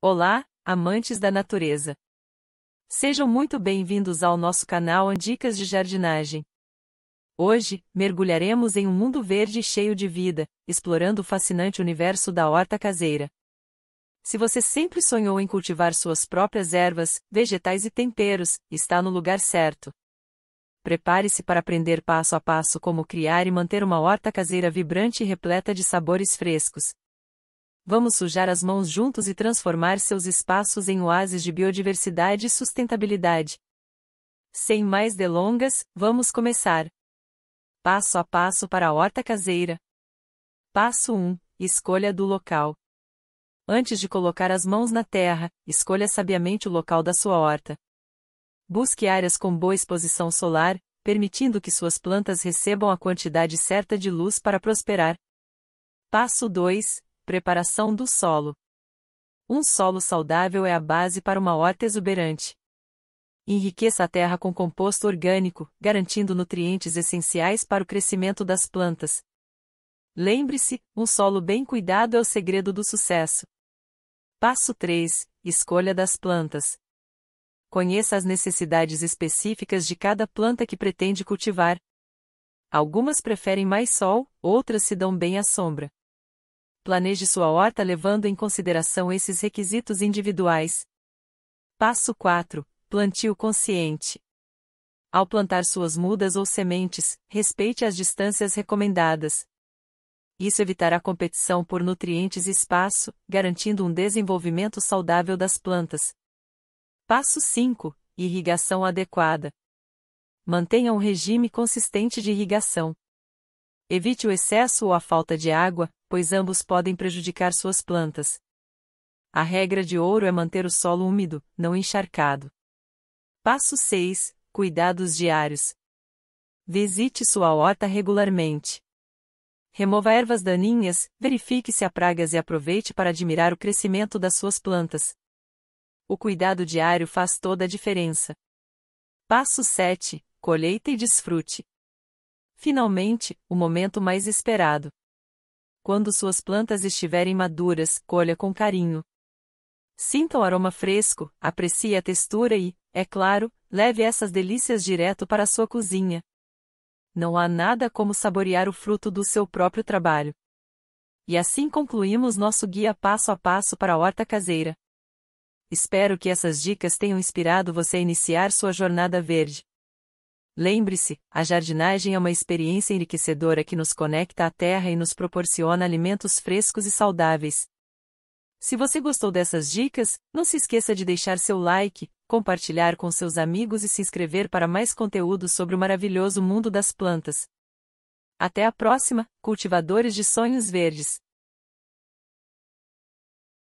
Olá, amantes da natureza! Sejam muito bem-vindos ao nosso canal Dicas de Jardinagem. Hoje, mergulharemos em um mundo verde cheio de vida, explorando o fascinante universo da horta caseira. Se você sempre sonhou em cultivar suas próprias ervas, vegetais e temperos, está no lugar certo. Prepare-se para aprender passo a passo como criar e manter uma horta caseira vibrante e repleta de sabores frescos, vamos sujar as mãos juntos e transformar seus espaços em oásis de biodiversidade e sustentabilidade. Sem mais delongas, vamos começar. Passo a passo para a horta caseira. Passo 1 Escolha do local. Antes de colocar as mãos na terra, escolha sabiamente o local da sua horta. Busque áreas com boa exposição solar, permitindo que suas plantas recebam a quantidade certa de luz para prosperar. Passo 2 Preparação do solo. Um solo saudável é a base para uma horta exuberante. Enriqueça a terra com composto orgânico, garantindo nutrientes essenciais para o crescimento das plantas. Lembre-se, um solo bem cuidado é o segredo do sucesso. Passo 3 Escolha das plantas. Conheça as necessidades específicas de cada planta que pretende cultivar. Algumas preferem mais sol, outras se dão bem à sombra planeje sua horta levando em consideração esses requisitos individuais. Passo 4. Plantio consciente. Ao plantar suas mudas ou sementes, respeite as distâncias recomendadas. Isso evitará competição por nutrientes e espaço, garantindo um desenvolvimento saudável das plantas. Passo 5. Irrigação adequada. Mantenha um regime consistente de irrigação. Evite o excesso ou a falta de água, pois ambos podem prejudicar suas plantas. A regra de ouro é manter o solo úmido, não encharcado. Passo 6 Cuidados diários. Visite sua horta regularmente. Remova ervas daninhas, verifique se há pragas e aproveite para admirar o crescimento das suas plantas. O cuidado diário faz toda a diferença. Passo 7 Colheita e desfrute. Finalmente, o momento mais esperado. Quando suas plantas estiverem maduras, colha com carinho. Sinta o aroma fresco, aprecie a textura e, é claro, leve essas delícias direto para a sua cozinha. Não há nada como saborear o fruto do seu próprio trabalho. E assim concluímos nosso guia passo a passo para a horta caseira. Espero que essas dicas tenham inspirado você a iniciar sua jornada verde. Lembre-se, a jardinagem é uma experiência enriquecedora que nos conecta à terra e nos proporciona alimentos frescos e saudáveis. Se você gostou dessas dicas, não se esqueça de deixar seu like, compartilhar com seus amigos e se inscrever para mais conteúdo sobre o maravilhoso mundo das plantas. Até a próxima, cultivadores de sonhos verdes!